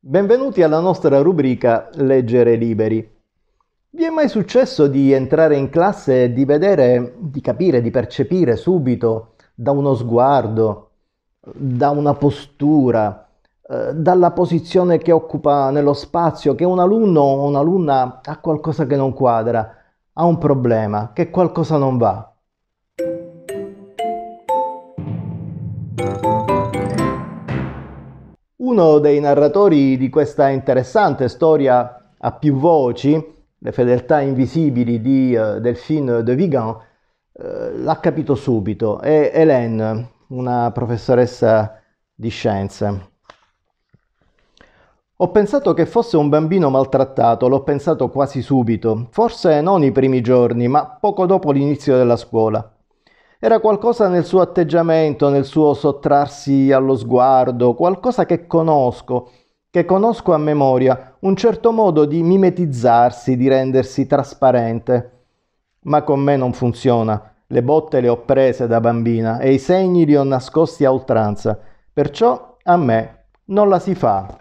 Benvenuti alla nostra rubrica Leggere liberi. Vi è mai successo di entrare in classe e di vedere, di capire, di percepire subito da uno sguardo, da una postura, eh, dalla posizione che occupa nello spazio che un alunno o un'alunna ha qualcosa che non quadra, ha un problema, che qualcosa non va? Uno dei narratori di questa interessante storia a più voci, Le fedeltà invisibili di eh, Delphine de Vigan, eh, l'ha capito subito, è Hélène, una professoressa di scienze. Ho pensato che fosse un bambino maltrattato, l'ho pensato quasi subito, forse non i primi giorni, ma poco dopo l'inizio della scuola. Era qualcosa nel suo atteggiamento, nel suo sottrarsi allo sguardo, qualcosa che conosco, che conosco a memoria, un certo modo di mimetizzarsi, di rendersi trasparente. Ma con me non funziona. Le botte le ho prese da bambina e i segni li ho nascosti a oltranza, perciò a me non la si fa.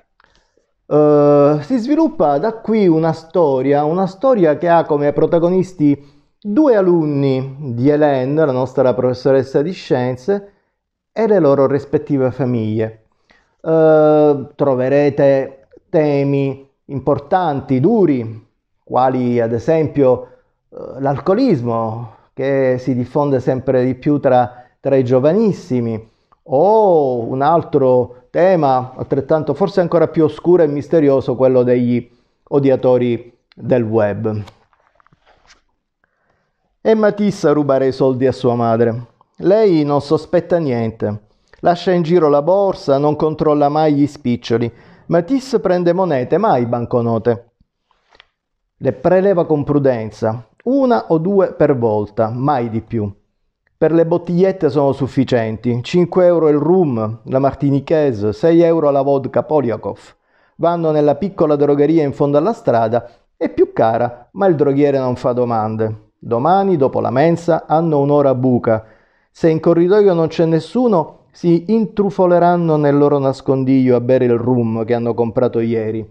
Uh, si sviluppa da qui una storia, una storia che ha come protagonisti Due alunni di Hélène, la nostra professoressa di scienze, e le loro rispettive famiglie. Uh, troverete temi importanti, duri, quali ad esempio uh, l'alcolismo che si diffonde sempre di più tra, tra i giovanissimi o un altro tema altrettanto forse ancora più oscuro e misterioso, quello degli odiatori del web e Matisse a rubare i soldi a sua madre. Lei non sospetta niente. Lascia in giro la borsa, non controlla mai gli spiccioli. Matisse prende monete, mai banconote. Le preleva con prudenza, una o due per volta, mai di più. Per le bottigliette sono sufficienti, 5 euro il rum, la martinichese, 6 euro la vodka Polyakov. Vanno nella piccola drogheria in fondo alla strada, è più cara, ma il droghiere non fa domande. Domani, dopo la mensa, hanno un'ora buca. Se in corridoio non c'è nessuno, si intrufoleranno nel loro nascondiglio a bere il rum che hanno comprato ieri.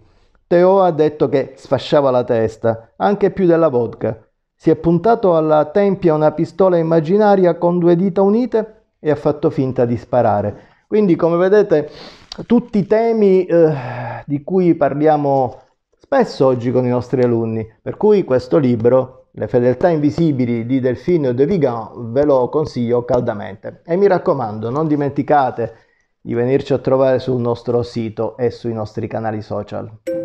Teo ha detto che sfasciava la testa, anche più della vodka. Si è puntato alla tempia una pistola immaginaria con due dita unite e ha fatto finta di sparare. Quindi, come vedete, tutti i temi eh, di cui parliamo spesso oggi con i nostri alunni, per cui questo libro le fedeltà invisibili di Delfino De Vigan ve lo consiglio caldamente. E mi raccomando, non dimenticate di venirci a trovare sul nostro sito e sui nostri canali social.